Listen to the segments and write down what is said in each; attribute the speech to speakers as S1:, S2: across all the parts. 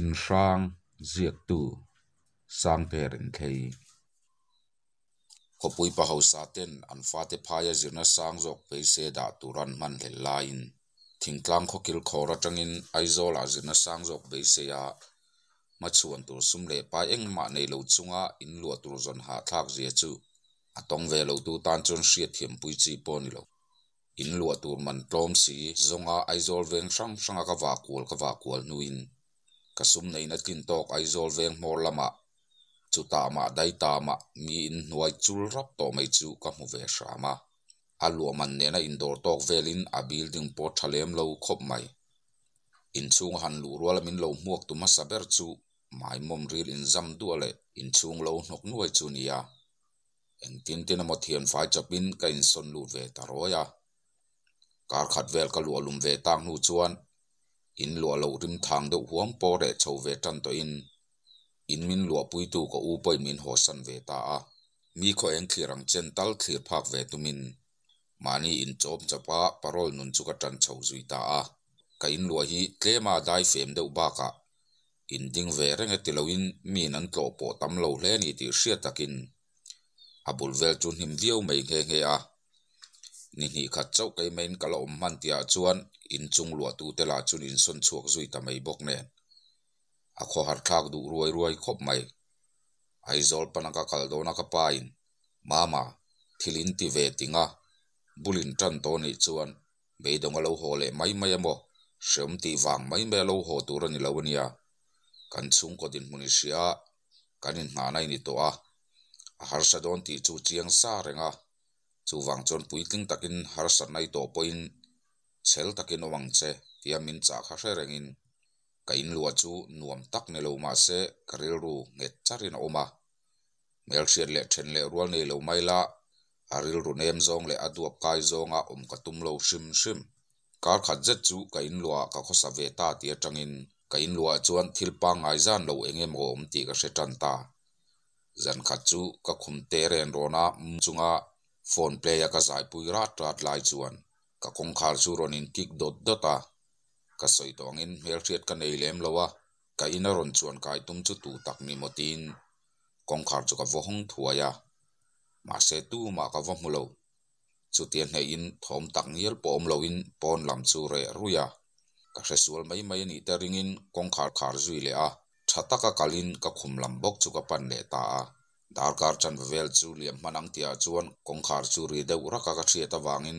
S1: in sang ziak tu sang per in thei khopui pa hosa ten an fa te phaya zirna sang jok pe se da turan man le lain thingtlang khokil khora tangin aizola zirna sang jok be se ya machuan tur sum le pa eng ma nei lo chunga in lua tur zon ha thak zia chu atong ve lo tu tan chon hria thiam pui chi poni lo in lua tu man tlom si zonga aizol veng sang sanga ka va kual ka va kual nuin kasum nei na tlin tok ai zol veng mor lama chu ta ma dai ta ma mi in nuai chul rap to mai chu ka mu ve shama alu man ne na indoor tok velin a building po thalem lo khop mai inchung han lu rual min lo muak tu ma saber chu mai mom ril in zam du ale inchung lo nok nuai chu nia eng tin tin amo thian fai chapin ka in son lu ve taroya kar khat vel ka lu alum ve tang nu chuan อินหลัวเหลาดิมทางดูหวงปอดเฉวเวจันตัวอินอินมินหลัวปุยตูก็อู้ไปมินหัวสันเวตาอ่ะมีข้อเองคือรังเจนตัลขีอภาคเวตุมินมานี่อินจอมจะปะปารอลนุนจุกจันเฉวจุยตาอ่ะก็อินหลัวฮีเคลมาได้เฟมเดือบบ้ากะอินดิ้งเวรเงติลาวินมีนันโตโปอตำเหลาเลนอีติเชียตะกินอบุลเวลจุนหิมเดียวไม่เฮเฮอ่ะนี่นีขัดเจ้าไก่เม้นกะลมมันเตียชวนอินจุงหลวตูเตลาชุนอินสนชวกจุยทำไม่บกเนอะขอหัดคลากดูรวยรวยคบไหมไอจอลปนักกัลโดนักปายมามาทิลินติเวติงะบุลินจันโตนิชวนไม่ดงกะลาวโฮเลไม่ไม่ยมเบ่สมตีฟังไม่ไม่ลาวโฮตูรนิลวเนียกันซุงกอดินมุนิชยากันอินหานายนี่ตัวอาหารสะดอนตีจูเจียงซาเรงะ chuwang chon puitling takin har sanai to poin chel takin awang che tiamin cha kha hre rengin in lua chu nuam tak ne lo ma se karil ru nge charin oma mel thian le then le rual nei lo mai la aril ru nem zong le aduap kai zong à a om katum lo shim shim kar khat jet chu kain lua ka khosa ve ta ti atangin in lua chuan thil pa ngai zan lo engem go om ti ka she tan ta dân khát chu ka khum te ren rona à phone play ka zai pui rát rát lai chuan ka kong khal chu ron in kick dot dota ka soi tong in hmel thiat ka nei lem lowa ka in ron chuan kai tum chu tu tak ni motin kong khar chu ka vo hong thuaya ma se tu ma ka vo mulo chu tian nei in thom tak ngiel pom lo in pon lam chu re ruya ka hre sual mai mai ni ta ringin kong khar khar zui le a thata ka kalin ka khum lam bok chu ka pan le ta a ดาร์การ์ชันเวลจูเลียมมันังเตีาจวนกงขาร์จูรีเดอรักกักชียตวางิน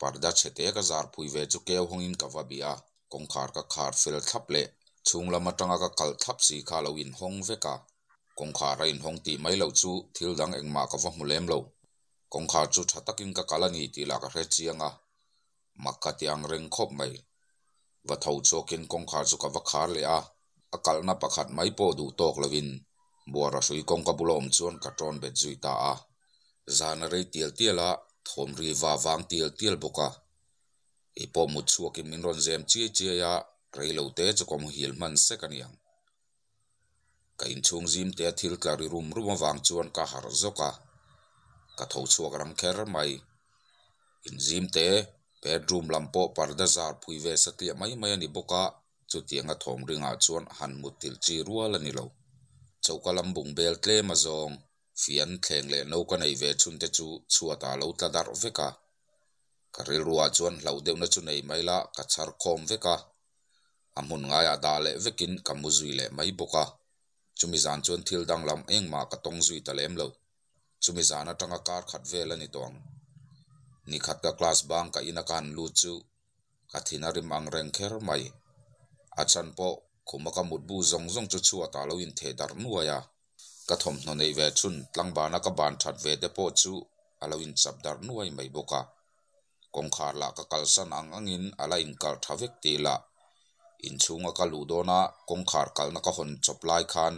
S1: ปาร์ดัชเตียกจาร์พุยเวจูเกวหงินกับวบิอากงขาร์กั็ขารดฟิลทับเล่ชุงละมาจังก็กลทับสีคาลวินหงเวกากงขารไรินหงตีไม่เลวจูทิลดังเอ็งมากับวมุเลมโลกงขาร์จูทัตักินก็กลันีตีลากเรจียังอามักกะตียงเริงคบไม่วัดเทาโจกินกงขาจูกับวขาเลยอะอากลนับประคัดไม่พอดูโตกลวินบัวรัสุยกงกบุลอมชวนกระตอนเบ็ดจุยตาาจานเรีเตียลเตียละทอมรีวาวางเตียลเตียลบุกะอีพอมุดชัวกิมินรอนเซมเจียเจียยะไรเลวเตจะกมฮิลมันเซกันยังกินชงซิมเตะทิลการิรุมรุมวางชวนกะฮารจกะกะทอชัวกรังเคอร์ไม่อินซิมเตะเปิดรูมลำโปปาร์ดซาร์พุยเวสเตียไม่ไม่นิบุกะจุดเตียงกะทอมริงาชวนหันมุดติลจีรัวละนิโลจ้าก็ลังบุงเบลเตมาจองฟิอันแข่งเล่นเอากันในเวชุนเตจูชัวตาเราตาดดาร์ฟิกาการรัวจวนเราเดียวนาจงในไม่ละกัจฉาคอมฟิกาอมุนไงอายดาเล่ฟิกินกัมุจุยเล่ไม่บุกาจุมิจันจวนทิลดังลำเองมากระตงจุยตะเลมเลวจุมิจันนั้งอาการขัดเวลนี่ตัวงนี่ขัดกับคลาสบังกับอินกานลูจูกัทินาริมังเรงเคอร์ไม่อาจารย์ป๊อขุมกมุดบูงจงจะชัวตาลวินเทดารนัวยากระทมนนในเวชุนลังบานกบานชัดเวเดโปจูอลวินสับดารนัวยไม่บกะกงขาละกกัลสันอังอังินอลาอินกัลทาเวกตีละอินชุงกัลูโดนะกงขาดกัลนกหนจบลายคัน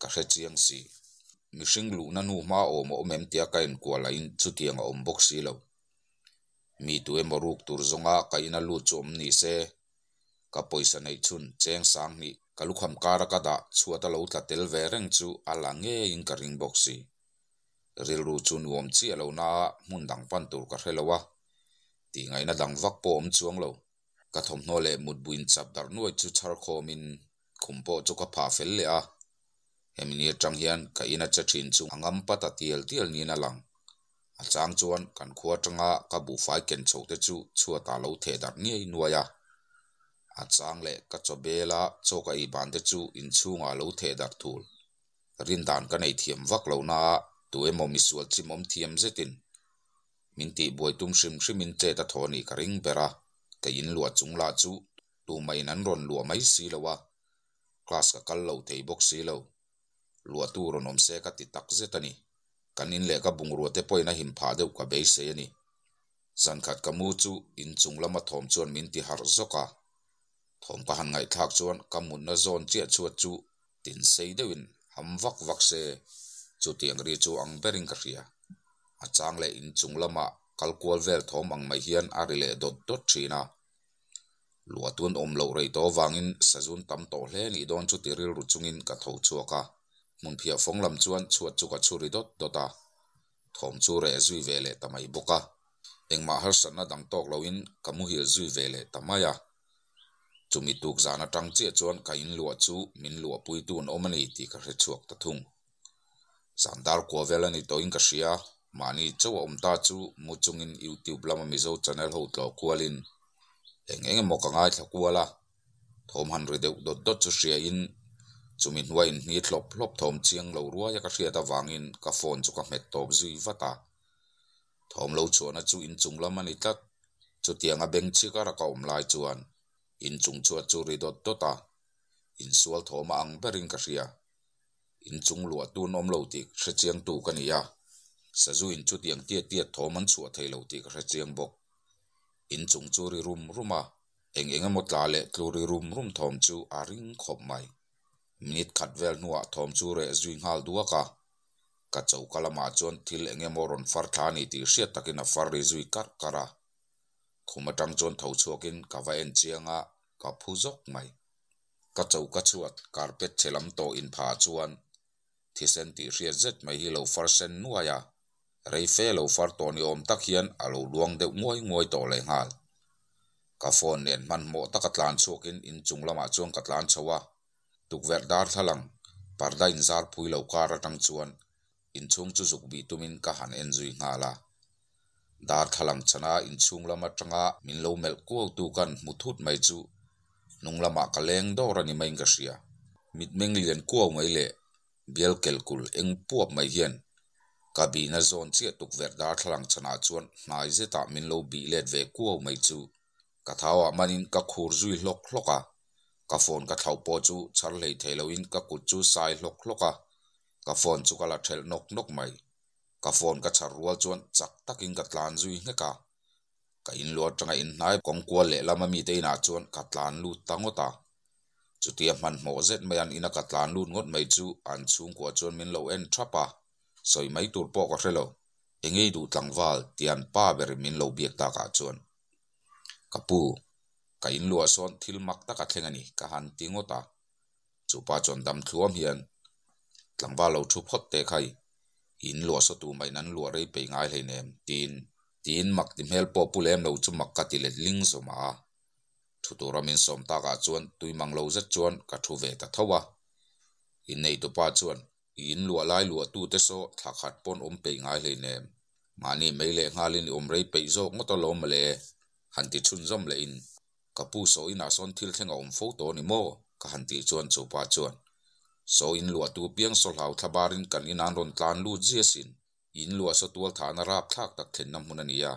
S1: กะเชียงสีมิชิงลูนันูมาโอมอมเอมเตียกันกัวลาอินจุเตียงอมบกสีลมีตัวมรุกตุรจงะกะยนลูจอมนีเซกับปยสนัยชุนเจงสังนี่กับลูกความการกัดชัวตะลุตะเตลเวรังจูอัลังเงยิงกับริงบ็อกซีริลูจุนวอมชีเลวนามุนดังปันตุลกับเฮลวะตีไงนัดดังวักปอมจวงเลวกับทมโนเลมุดบุญจับดารนวยจูชาร์โคมินคุมโปจูกับพาเฟลเลอะเอมินีจังเฮียนกับอินาจัดชินจูอังอัมปะตีเตลเตลนี่น่ะหลังอาจารย์จวนกันขวัจังอากับบุฟายเกนโชเตจูชัวตาลุเทดัรเงยนัวยาอาจารย์เล็กก็จะเบลาโจกไอบานเดจูอินชูงาลูเทดัดทูลรินดานก็ในเทียมวักเล่านาตัวเอมอมิสวดจิมอมเทียมเจตินมินตีบวยตุ้มชิมชิมินเจตาทอนิกริงเบราก็ยินหลวดจุงลาจูตัวไม่นั้นรนหลวไม่สีเละวะคลาสก็กันเล่าเทยบอกสีเลวาหลวดตัวรนอมเซก็ติดตักเจตนีกันอินเล็กก็บุงรัวเทปอยนะหินผาเดวกับเบสเซนีสังขัดกับมูจูอินจุงลามาทอมชวนมินตีฮาร์โซกา thom ka han ngai thak chuan kamun na zon che chuat chu tin sei deuin ham vak vak se chu tiang ri chu ang bering ka ria a chang le in chung lama kalkual vel thom ang mai hian ari le dot dot thina lua tun om lo rei to wangin sajun tam to hle ni don chu tiril ru chungin ka tho chuaka mun phia phong lam chuan chuat chu ka churi dot dota thom mà re zui vele đang boka lâu in sanna dang tok loin về lệ tâm vele à chumi tuk zana trang che chuan ka in lua chu min lua pui tun omani ti ka hre chuak ta thung sandar ko vela ni to in ka sia mani chawa ta chu muchungin youtube lama mizo channel ho tlo kwalin engenge mokangai thakwala thom han re deu dot dot chu sia in chumi hnuwa in hni thlop thlop thom chiang lo ruwa ya ka sia ta wangin ka phone chu ka met top zui vata thom lo chu a chu in chung lama ni tlat chu tianga beng chi ka ra ka om lai chuan อินจุงชวดจูริดดตตาอินสวลทอมาอังเบริงกษีาอินจุงลวดดูนอมเลวติกเสจียงตูกันยาสะจูอินจุดยังเตี้ยเตี้ยทอมันชัวเทเลวติกเสจียงบกอินจุงจูริรุมรุมาเองเองหมดลาเล็ตูริรุมรุมทอมจูอาริงขบไม่มินิดขัดเวลนัวทอมจูเรจูงฮาลดัวกากะเจ้ากะละมาจนทิลเองเงมอรอนฟาร์ทานิตีเสียตะกินอฟาริจูกัดกระ khu mà trăng chôn thầu chua kinh cả vai en chiang a cả phu dốc mày cả châu cả chuột carpet che lắm to in pha chuan thì sen ti ria zet mày hi lo far sen nuaya à. rei fe lo far to ni om tak hian a à lo luang deuh nguai nguai to le ngal ka phone nen man mo ta ka tlan chukin in chung lama à chuang ka tlan chowa tukver dar thalang parda in zar pui lo kar trăng chuan in chung chu zuk bi tumin ka han en zui ngala ดาร์ทลังชนะอินชุงละมาจังะมินโลเมลกู้ตูกันมุทุตไม่จูนุงละมาคาเลงดอรันิไม่งกษียมิดเมงเลียนกู้ไม่เละเบลเกลกูลเองพวบไม่เหียนกับีนาจอนเชียตุกเวดดาทลังชนะชวนนายเจตามินโลบีเลดเวกู้ไม่จูกะท้าวมันินกะคูรจุยล็อกล็อกะกะฟอนกะท้าวปอจูชันเลยเทลวินกะกุจูไซล็อกล็อกะกะฟอนจุกะละเทลนกนกไม่ ka phone ka charrual chuan chak takin ka tlan zui nge ka ka in luar tanga in hnai kong kwa le lama mi te na chuan ka tlan lu tangota chutia man mo zet mai an ina ka tlan lu ngot mai chu an chung kwa chuan min lo en thapa soi mai tur po ka relo engei du tlangwal tian pa ber min lo biak ta ka chuan kapu ka in lua son thil mak ta ka thlengani ka han tingota chupa chon dam thluam hian tlangwa lo thu phot te khai อินหลัวสตูไม่นั้นหลัวไรไปง่ายเลยเนี่ยตีนตีนมักติมเฮลปอปุเลมเราจะมักกติเล็ดลิงสมาทุตัวรามินสมตากาจวนตุยมังเราจะจวนกัทุเวตะทวะอินในตัวป้าจวนอินหลัวไล่หลัวตู้เตโซถักขัดปนอมไปง่ายเลยเนี่ยมานี่ไม่เลงงาลินอมไรไปโซงตลอมเลยหันติชุนจอมเลยอินกับผู้โซอินาซอนทิลเทงอมโฟโตนิโมกับหันติจวนจูป้าจวนสอินหลวดตัวเพียงสลาวทบารินกันอินานรนตานลูจีสินอินลวดสตัวฐานราบทักตักเทนน้ำมุนันยา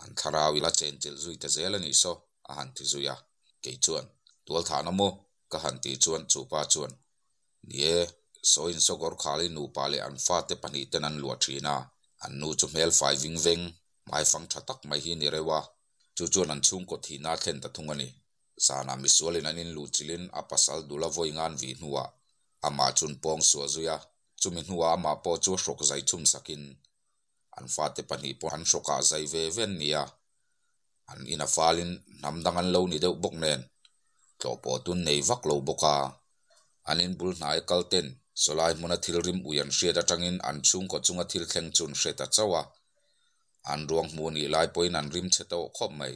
S1: อันทราวิลาเจนเจลจุยเตเจลนิโซอาหันติจุยาเกย์จวนตัวฐานโมก็หันติจวนจูปาจวนเนี่ยสอินสกอร์คาลินูปาเลอันฟาเตปันิตนันลวดทีนาอันนูจุมเฮลไฟวิงเวงไม่ฟังชะตักไม่หินเรวะจูจวนอันชุ่มกดทีนาเทนตะทุงันนี้สานามิสวลินันอินลูจิลินอาปัสสัลดูลาโวยงานวีนหัว ama chun pong so zuya chumi nuwa ama po chu shrok zai chum sakin an fa te pani po an shoka zai ve ven nia an ina falin nam dang an lo ni deuh bok nen tlo po tun nei vak lo boka anin bul nai kalten solai mona thil rim uyan she da tangin an chung ko chunga thil thleng chun she ta chawa an ruang mu ni lai poin an rim cheto khom mai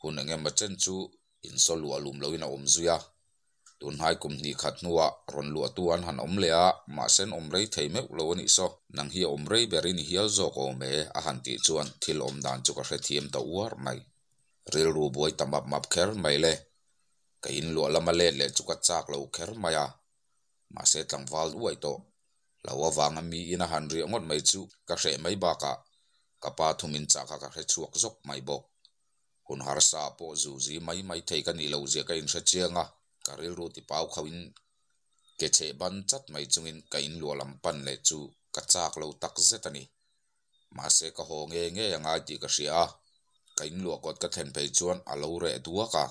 S1: hun engem ma chen chu in so solua lum loin a om zuya ตุนไฮกุมนี่ขัดนัวรอนลัวตัวหันอมเลียมาเส้นอมไรเทยเมกโลนิโซนังเฮียอมไรเบรินเฮียโจโกเมอาหันติจวนทิลอมดานจุกเรทียมตะอวรไม่เรียรูบวยตำบับมับเคิร์ไม่เลยกินลัวละมาเล่เลจุกจากเลวเคิร์ไม่อะมาเส้นตังฟัลด้วยโตลาววางมีอินหันเรียงดไม่จุกรเสไม่บากะกะปาทุมินจากกระเสชวกจกไม่บกคุณหารซาโปจูจีไม่ไม่เทกันนีเลวเจกินเสเจียงอ่ะ karil ru ti pau khau in ke che ban chat mai chung in ka lua lam pan le chu ka chak lo tak zetani ma se ka ho nge nge anga ti ka sia ka in lua kot ka then pei chuan alo re duaka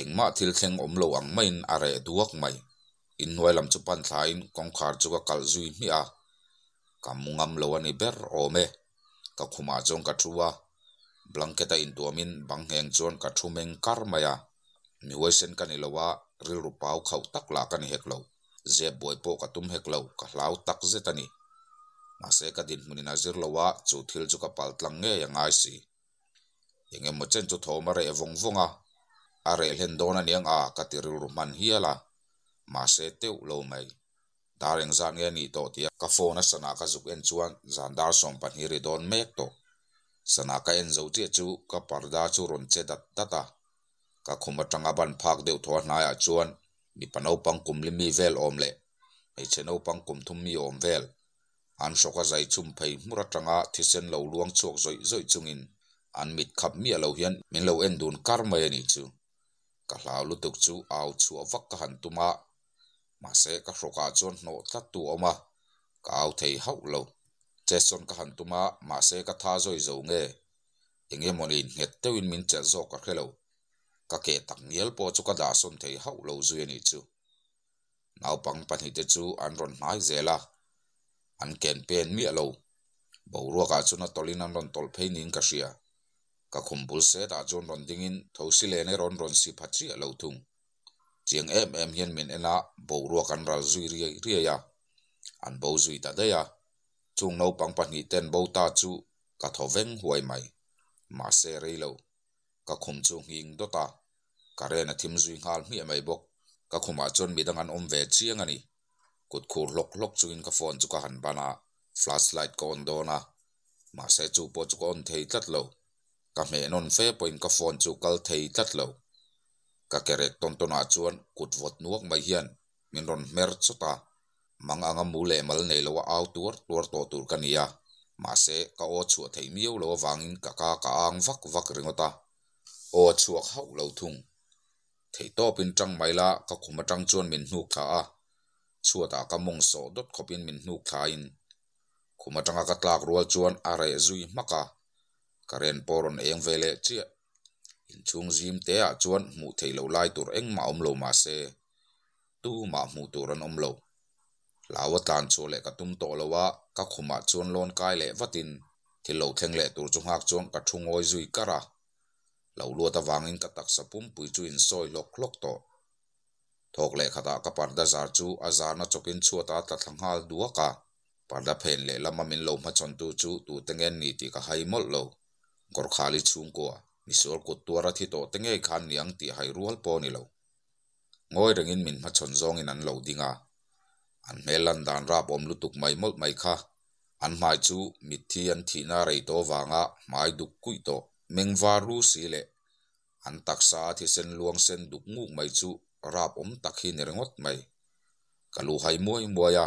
S1: engma thil theng om lo ang main are duak mai in noi lam chu pan thlain kongkhar chu ka kal zui mi a kamungam lo ani ber ome ka khuma chong ka thuwa blanketa in tuamin bang heng chuan ka thumeng karmaya mi wai sen kan ilowa ril ru pau khau tak la kan hek lo ze boy po ka tum hek lo ka hlau tak ze tani ma se ka din munina zir lowa chu thil chu ka pal tlang nge yang ai si yenge mo chen chu thoma re evong vonga a rel hen dona niang a ka ti ril ru man hiala ma se teu lo mai dareng zan nge ni to tia ka phone sana ka zuk en chuan zan dar som pan hi ri don mek to sana ka en zo che chu ka parda chu ron che dat tata ka khum atanga ban phak deuh thor hnaiah chuan mi pano pangkum li limi vel awm le hmeichhe no pangkum thum mi awm vel an hrawka zei chum phei hmur atanga thisen lo luang chuak zoih zoih chungin an mit khap mi alo hian min lo en dun kar mai ani chu ka hlau lutuk chu au chu avak ka han tuma ma se ka hroka ah chuan hno tlat tu oma ka au thei hau lo cheson ka han tuma ma se ka tha zoi zo nge engemoni het tewin min che zo ka khelo ka ke tak nghial po chu ka da som thei hau lo zui ni chu nau pang panhi te chu an ron hnai zela an ken pen mi alo bo ro ka chu na tolin an ron tol phei ning ka sia ka khum bul se da jon ron ding in thosi le ne ron ron si phachi alo thung chiang em em hian min ena bầu ro kan ral duy ri ri ya an à. bầu duy ta đây ya chung no pang panhi ten bo ta chu ka thoveng huai mai ma se lâu, các khủng chu hing do ta karen a thim zui ngal mi bốc bok ka khuma ah chon mi dang an om ve chiang ani kut khur lok lok chuin cái phone chu ka han bana flashlight ko on dona mà sẽ chu po chu on thei tlat lo ka me non fe point cái phone cả thấy rất lâu lo ka kerek ton ton a ah chuan kut vot nuak mai hian min ron mer ta mang anga mu le mal nei lo au tur tur to tur kania mà sẽ ka o chu thei miu lo wangin cả cả ka ang vắt vak ringota o chuak hau lo thung ทตปินจังไมละก็คุมาจังจวนมินนูกาชัวตากมงสดดขบินมินนูกาอินคุมาจังกัตลากรัวจวนอะไรซุยมากะกเรนปอรนเองเวเลเชียอินชุงซิมเตะจวนมูเทลไลตัวเองมาอมโลมาเซตู้มามูตัวรนอมโลลาวตานชัวเลกตุมโตลวะก็คุมาจวนลนกายเลวตินที่เราแทงเลตัวจงหักจวนกระชงอ้อยซุยกระเราลัวตะวางอินกตักสปุ่มปุยจูอินซอยล็อกล็อกโตทอกเลขตากับปาร์ดาจาจูอาจารย์นจกินชัวตาตัดทางหาลดัวกาปาร์ดาเพนเลลามามินลมมาชนตูจูตูตงเงินนี่ตีกับไฮมดโลกอร์คาลิชุงกัวมิสอลกุตัวรัติโตตงเงยขันยังตีไฮรัวลปอนิโลงอยรังอินมินมาชนจงอินันโลดิงาอันเมลันดานราบอมลุตุกไม่หมดไม่ค่ะอันหมายจูมิทีอันทีนาไรโตวางะหมายดุกุยโต mình mengvaru si le an taksa thi sen luang sen duk nguk mai chu rap om takhi ni rengot mai kalu hai muai muaya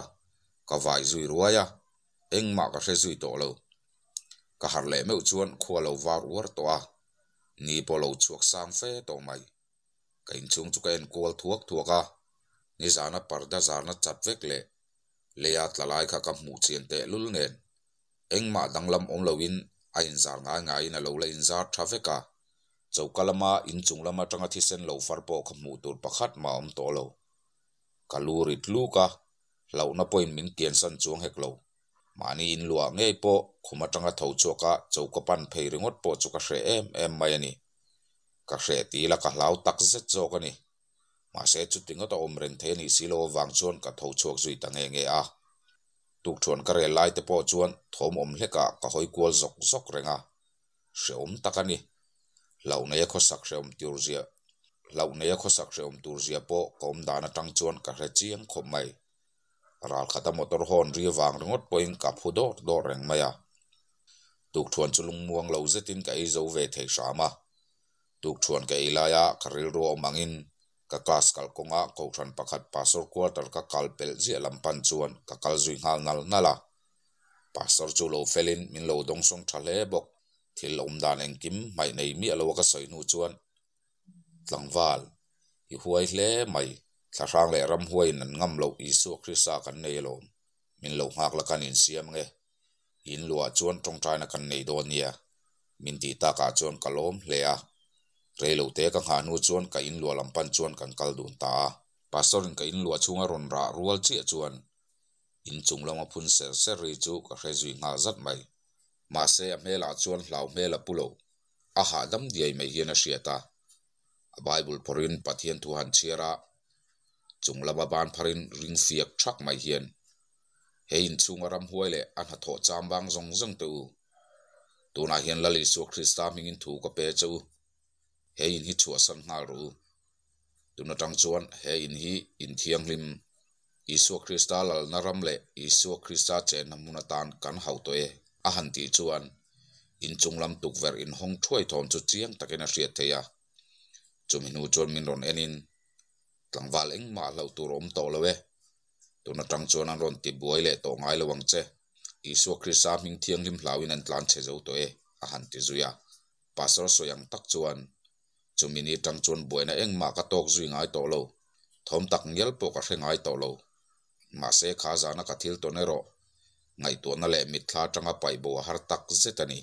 S1: ka vai zui ruaya eng ma ka se zui to lo ka har le meu chuan khua lo var war to a ni po lo chuak sang phê to mai ka in chung chu ka en kol thuak thuaka ni zana parda zana chat vek le le at la lai kha ka mu chien te lul ngen eng ma lâm om lo in a inzar ngai ngai na lo la inzar trafeka chaukalama inchung lama tanga thi sen lo farpo khamu tur pakhat ma om to lo kaluri tluka lo na poin min tian san chuang hek lo mani in lua nge po khuma tanga tho chuka chaukapan pheiringot po chuka hre em em mai ani ka hre ti la ka hlau tak zet chok ani ma se chu tinga ta om reng the ni silo wang chuan ka tho chok zui ta nge nge a tuk chuan ka rel lai te pawh chuan thawm awm hleka ka hoi kual zok zok renga hreawm tak ani lo nei a khosak hreawm tur zia lo nei a khosak hreawm tur zia pawh kom dana tang chuan ka hre chiang khom mai ral khata motor hon ri wang ringot poin ka phu dor dor reng maya à. tuk chuan chulung muang lo zetin ka i zo ve thei shama tuk chuan à, ka ilaya karil ro mangin kakas kalkonga kothan pakhat pastor quarter ka kalpel zia lampan chuan ka kalzui ngal nal nala pastor chu lo felin min lo dong song thale bok thil om dan eng kim mai nei mi alo ka soinu chuan tlangwal hi huai hle mai thlahang le ram huai nan ngam lo isu krista kan nei lo min lo hak la kan in siam nge in lua chuan tong thaina kan nei don nia min ti ta ka chuan kalom hle a trelo te ka kha nu chuan ka in lua lampan chuan kan kal dun ta pastor in ka in lua chunga ron ra rual chia chuan in chung lama phun ser ser ri chu ka hrezui nga zat mai ma se a mela chuan hlau mela pulo a ha dam diai mai hian a bible porin pathian tuhan han chiara chung lama ban pharin ring fiak thak mai he in chunga ram huaile an ha tho cham bang zong zong tu tuna hian lali su krista mingin thu ka pe chu he in hi chua san nga ru tuna tang chuan he in hi in thiang lim Isua Krista lal naram le Isua Krista che namuna tan kan hauto e a han ti chuan in chung lam tuk ver in hong thuai thon chu chiang takin a hriat theya chumi nu chuan min ron enin tlangwal eng ma lo tu rom to lowe tuna tang chuan an ron ti buai le to ngai lawang che Isua Krista ming thiang lim hlawin an tlan che zo to e a han ti zuya pastor soyang tak chuan จมินีจังชวนบุยในเองมากระตอกจุยง่ายตตโลูทอมตักเงียบปกติง่ายตตโลูมาเสข้าจานักทิลตัวเนรอไงตัวนั่นแหละมิดลาจังอภัยบัวฮาร์ตักเซตันี